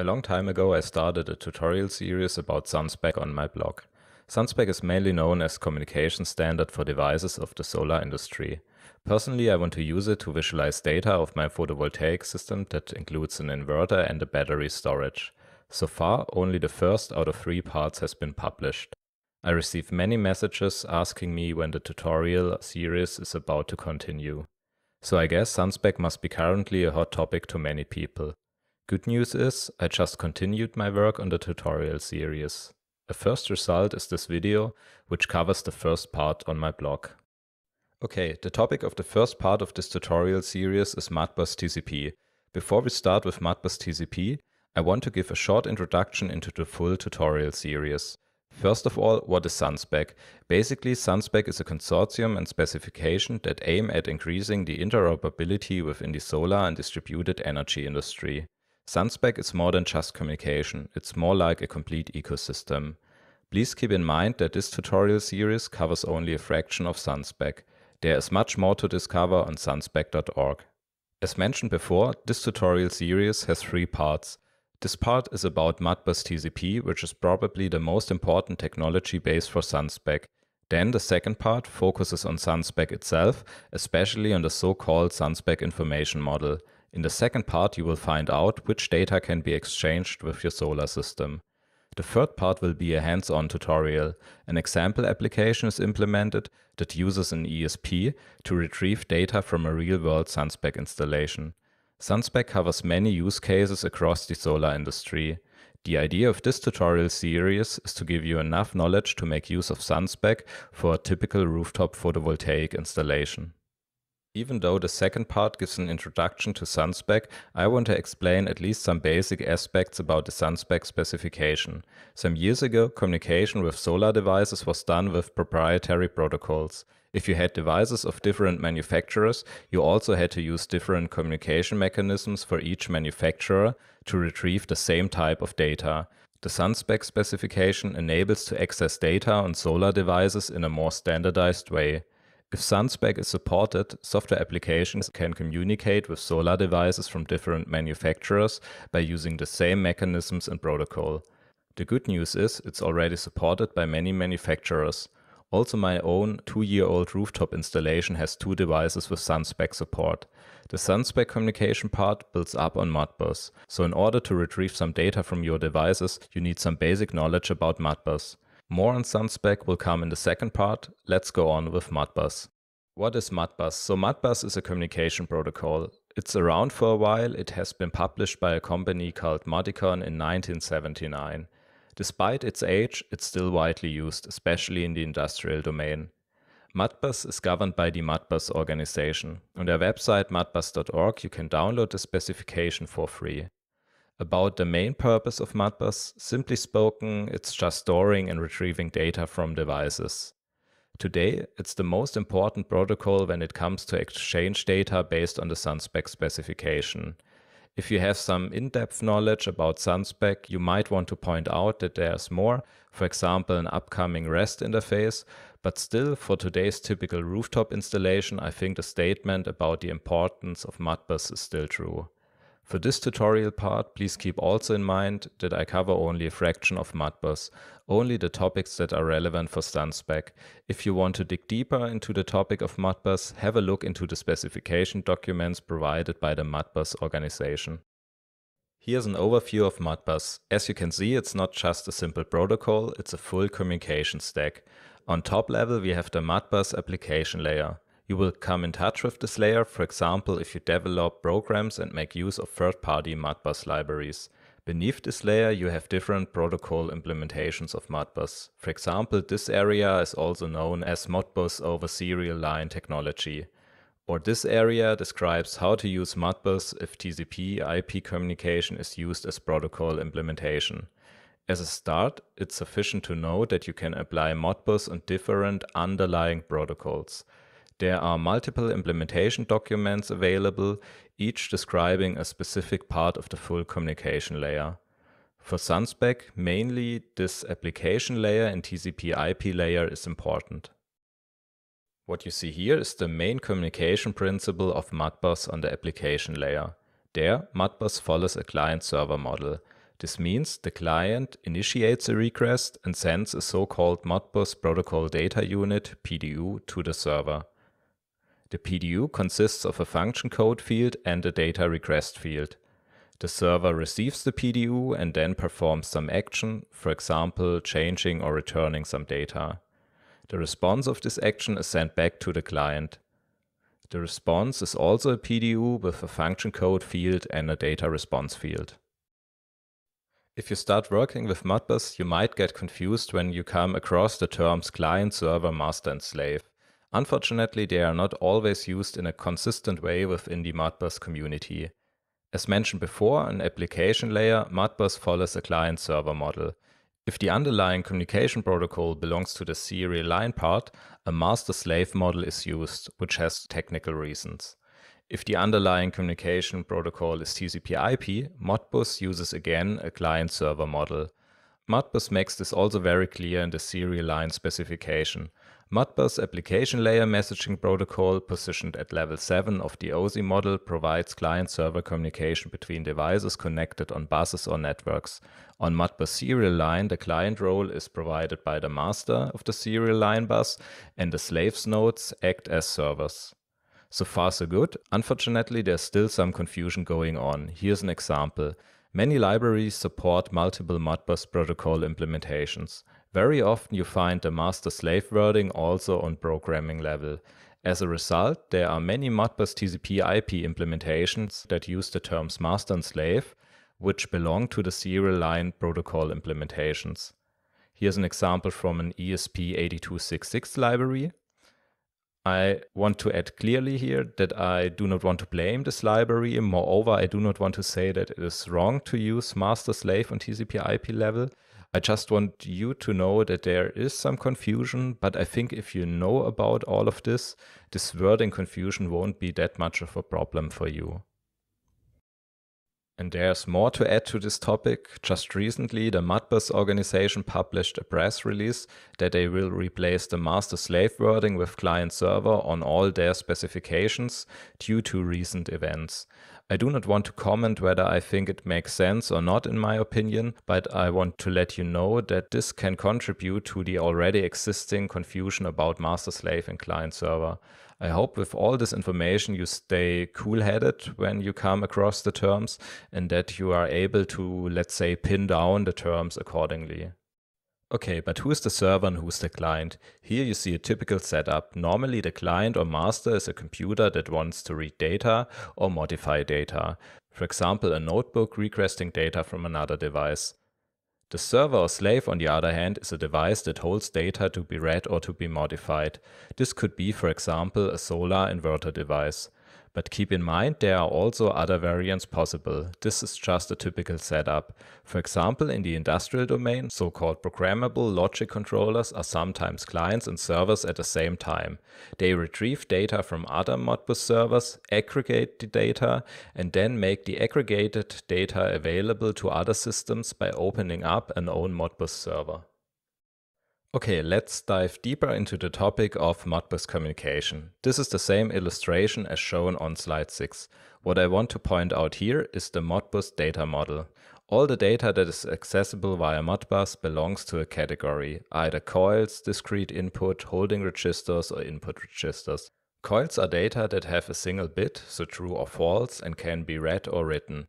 A long time ago, I started a tutorial series about Sunspec on my blog. Sunspec is mainly known as communication standard for devices of the solar industry. Personally, I want to use it to visualize data of my photovoltaic system that includes an inverter and a battery storage. So far, only the first out of three parts has been published. I receive many messages asking me when the tutorial series is about to continue. So I guess Sunspec must be currently a hot topic to many people. Good news is, I just continued my work on the tutorial series. A first result is this video, which covers the first part on my blog. Okay, the topic of the first part of this tutorial series is Modbus TCP. Before we start with Modbus TCP, I want to give a short introduction into the full tutorial series. First of all, what is Sunspec? Basically, Sunspec is a consortium and specification that aim at increasing the interoperability within the solar and distributed energy industry. Sunspec is more than just communication, it's more like a complete ecosystem. Please keep in mind that this tutorial series covers only a fraction of Sunspec. There is much more to discover on sunspec.org. As mentioned before, this tutorial series has three parts. This part is about Modbus TCP, which is probably the most important technology base for Sunspec. Then the second part focuses on Sunspec itself, especially on the so-called Sunspec information model – in the second part, you will find out which data can be exchanged with your solar system. The third part will be a hands-on tutorial. An example application is implemented that uses an ESP to retrieve data from a real-world Sunspec installation. Sunspec covers many use cases across the solar industry. The idea of this tutorial series is to give you enough knowledge to make use of Sunspec for a typical rooftop photovoltaic installation. Even though the second part gives an introduction to Sunspec, I want to explain at least some basic aspects about the Sunspec specification. Some years ago, communication with solar devices was done with proprietary protocols. If you had devices of different manufacturers, you also had to use different communication mechanisms for each manufacturer to retrieve the same type of data. The SunSpec specification enables to access data on solar devices in a more standardized way. If Sunspec is supported, software applications can communicate with Solar devices from different manufacturers by using the same mechanisms and protocol. The good news is it's already supported by many manufacturers. Also, my own two year old rooftop installation has two devices with SunSpec support. The SunSpec communication part builds up on Modbus. So, in order to retrieve some data from your devices, you need some basic knowledge about Modbus. More on SunSpec will come in the second part. Let's go on with Modbus. What is Modbus? So Modbus is a communication protocol. It's around for a while. It has been published by a company called Modicon in 1979. Despite its age, it's still widely used, especially in the industrial domain. Modbus is governed by the Modbus organization. On their website modbus.org, you can download the specification for free about the main purpose of Modbus, simply spoken, it's just storing and retrieving data from devices. Today, it's the most important protocol when it comes to exchange data based on the SunSpec specification. If you have some in-depth knowledge about SunSpec, you might want to point out that there's more, for example an upcoming REST interface, but still for today's typical rooftop installation, I think the statement about the importance of Modbus is still true. For this tutorial part, please keep also in mind that I cover only a fraction of Modbus, only the topics that are relevant for StunSpec. If you want to dig deeper into the topic of Modbus, have a look into the specification documents provided by the Modbus organization. Here's an overview of Modbus. As you can see, it's not just a simple protocol, it's a full communication stack. On top level, we have the Modbus application layer. You will come in touch with this layer, for example, if you develop programs and make use of third-party Modbus libraries. Beneath this layer, you have different protocol implementations of Modbus. For example, this area is also known as Modbus over serial line technology. Or this area describes how to use Modbus if TCP IP communication is used as protocol implementation. As a start, it's sufficient to know that you can apply Modbus on different underlying protocols. There are multiple implementation documents available, each describing a specific part of the full communication layer. For Sunspec, mainly this application layer and TCP IP layer is important. What you see here is the main communication principle of Modbus on the application layer. There, Modbus follows a client-server model. This means the client initiates a request and sends a so-called Modbus Protocol Data Unit PDU to the server. The PDU consists of a function code field and a data request field. The server receives the PDU and then performs some action, for example, changing or returning some data. The response of this action is sent back to the client. The response is also a PDU with a function code field and a data response field. If you start working with Modbus, you might get confused when you come across the terms client, server, master, and slave. Unfortunately, they are not always used in a consistent way within the Modbus community. As mentioned before, in application layer, Modbus follows a client-server model. If the underlying communication protocol belongs to the serial line part, a master-slave model is used, which has technical reasons. If the underlying communication protocol is TCP/IP, Modbus uses again a client-server model. Modbus makes this also very clear in the serial line specification. Modbus Application Layer Messaging Protocol, positioned at level 7 of the OSI model, provides client-server communication between devices connected on buses or networks. On Modbus serial line, the client role is provided by the master of the serial line bus, and the slave's nodes act as servers. So far, so good. Unfortunately, there's still some confusion going on. Here's an example. Many libraries support multiple Modbus protocol implementations. Very often you find the master-slave wording also on programming level. As a result, there are many Modbus TCP IP implementations that use the terms master and slave, which belong to the serial line protocol implementations. Here's an example from an ESP8266 library. I want to add clearly here that I do not want to blame this library. Moreover, I do not want to say that it is wrong to use master slave on TCP IP level. I just want you to know that there is some confusion, but I think if you know about all of this, this wording confusion won't be that much of a problem for you. And there's more to add to this topic. Just recently, the Modbus organization published a press release that they will replace the master slave wording with client server on all their specifications due to recent events. I do not want to comment whether I think it makes sense or not, in my opinion, but I want to let you know that this can contribute to the already existing confusion about master slave and client server. I hope with all this information you stay cool headed when you come across the terms and that you are able to, let's say, pin down the terms accordingly. Okay, but who's the server and who's the client? Here you see a typical setup. Normally the client or master is a computer that wants to read data or modify data. For example, a notebook requesting data from another device. The server or slave, on the other hand, is a device that holds data to be read or to be modified. This could be, for example, a solar inverter device. But keep in mind, there are also other variants possible. This is just a typical setup. For example, in the industrial domain, so-called programmable logic controllers are sometimes clients and servers at the same time. They retrieve data from other Modbus servers, aggregate the data, and then make the aggregated data available to other systems by opening up an own Modbus server. Okay, let's dive deeper into the topic of Modbus communication. This is the same illustration as shown on slide 6. What I want to point out here is the Modbus data model. All the data that is accessible via Modbus belongs to a category, either coils, discrete input, holding registers, or input registers. Coils are data that have a single bit, so true or false, and can be read or written.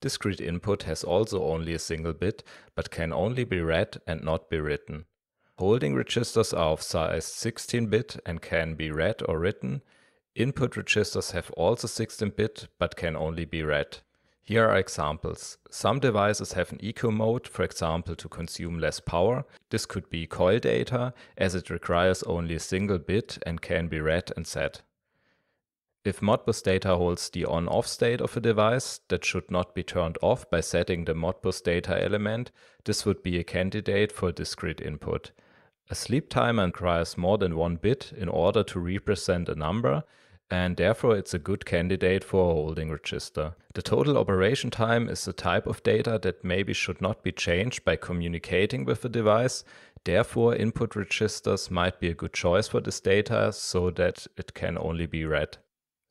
Discrete input has also only a single bit, but can only be read and not be written. Holding registers are of size 16 bit and can be read or written. Input registers have also 16 bit but can only be read. Here are examples. Some devices have an eco mode, for example, to consume less power. This could be coil data, as it requires only a single bit and can be read and set. If Modbus data holds the on-off state of a device that should not be turned off by setting the Modbus data element, this would be a candidate for discrete input. A sleep timer requires more than one bit in order to represent a number, and therefore it's a good candidate for a holding register. The total operation time is the type of data that maybe should not be changed by communicating with a device. Therefore, input registers might be a good choice for this data so that it can only be read.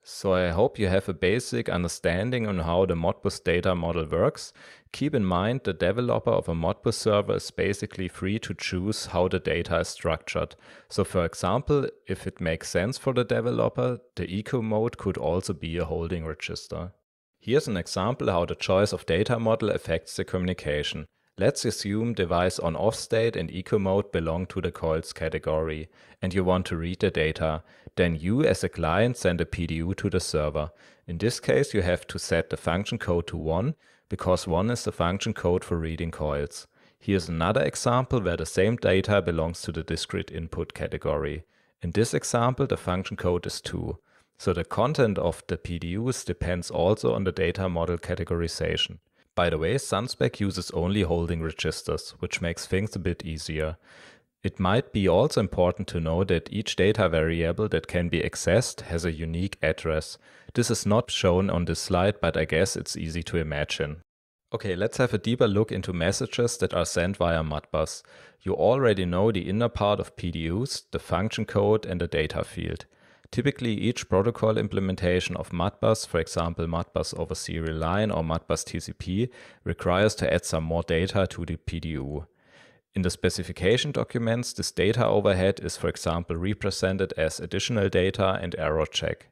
So I hope you have a basic understanding on how the Modbus data model works. Keep in mind the developer of a Modbus server is basically free to choose how the data is structured. So for example, if it makes sense for the developer, the eco mode could also be a holding register. Here's an example how the choice of data model affects the communication. Let's assume device on off state and eco mode belong to the coils category and you want to read the data. Then you as a client send a PDU to the server. In this case, you have to set the function code to 1 because 1 is the function code for reading coils. Here's another example where the same data belongs to the discrete input category. In this example, the function code is 2. So the content of the PDUs depends also on the data model categorization. By the way, Sunspec uses only holding registers, which makes things a bit easier. It might be also important to know that each data variable that can be accessed has a unique address. This is not shown on this slide, but I guess it's easy to imagine. Okay, let's have a deeper look into messages that are sent via Modbus. You already know the inner part of PDUs, the function code and the data field. Typically, each protocol implementation of Modbus, for example Modbus over serial line or Modbus TCP, requires to add some more data to the PDU. In the specification documents, this data overhead is, for example, represented as additional data and error check.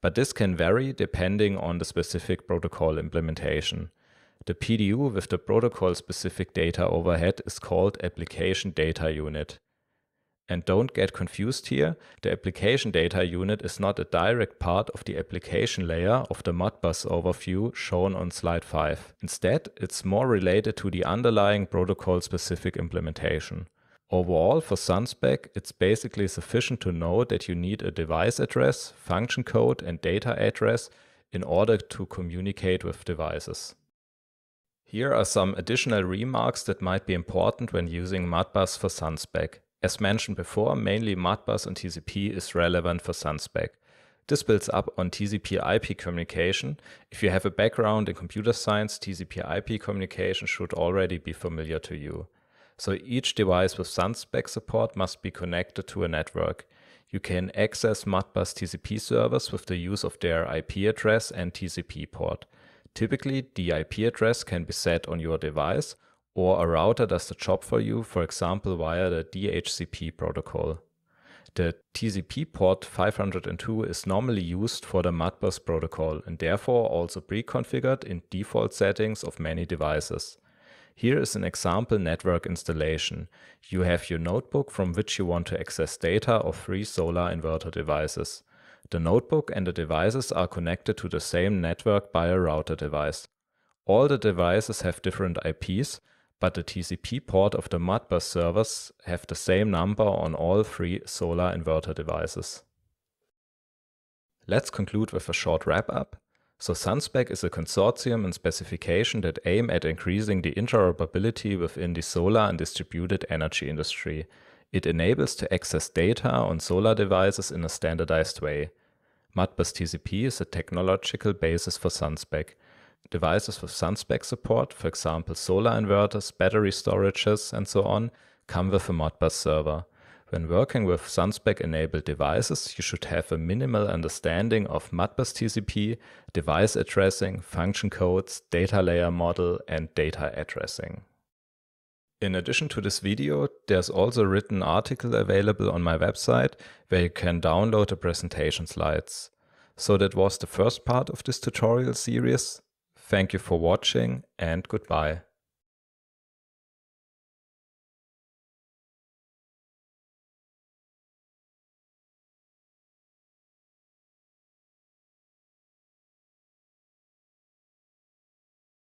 But this can vary depending on the specific protocol implementation. The PDU with the protocol-specific data overhead is called Application Data Unit. And don't get confused here, the application data unit is not a direct part of the application layer of the Modbus overview shown on slide 5. Instead, it's more related to the underlying protocol-specific implementation. Overall, for Sunspec, it's basically sufficient to know that you need a device address, function code, and data address in order to communicate with devices. Here are some additional remarks that might be important when using Modbus for Sunspec. As mentioned before, mainly Modbus and TCP is relevant for Sunspec. This builds up on TCP IP communication. If you have a background in computer science, TCP IP communication should already be familiar to you. So each device with Sunspec support must be connected to a network. You can access Modbus TCP servers with the use of their IP address and TCP port. Typically, the IP address can be set on your device or a router does the job for you, for example, via the DHCP protocol. The TCP port 502 is normally used for the Modbus protocol and therefore also pre-configured in default settings of many devices. Here is an example network installation. You have your notebook from which you want to access data of three solar inverter devices. The notebook and the devices are connected to the same network by a router device. All the devices have different IPs, but the TCP port of the Modbus servers have the same number on all three solar inverter devices. Let's conclude with a short wrap-up. So SunSpec is a consortium and specification that aim at increasing the interoperability within the solar and distributed energy industry. It enables to access data on solar devices in a standardized way. Modbus TCP is a technological basis for SunSpec, devices with SunSpec support, for example, solar inverters, battery storages, and so on, come with a Modbus server. When working with Sunspec enabled devices, you should have a minimal understanding of Modbus TCP, device addressing, function codes, data layer model, and data addressing. In addition to this video, there's also a written article available on my website where you can download the presentation slides. So that was the first part of this tutorial series. Thank you for watching and goodbye.